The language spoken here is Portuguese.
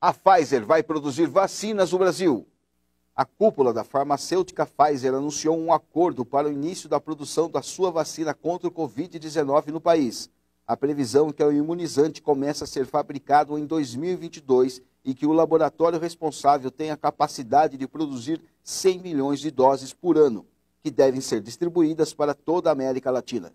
A Pfizer vai produzir vacinas no Brasil. A cúpula da farmacêutica Pfizer anunciou um acordo para o início da produção da sua vacina contra o Covid-19 no país. A previsão é que o imunizante comece a ser fabricado em 2022 e que o laboratório responsável tenha a capacidade de produzir 100 milhões de doses por ano, que devem ser distribuídas para toda a América Latina.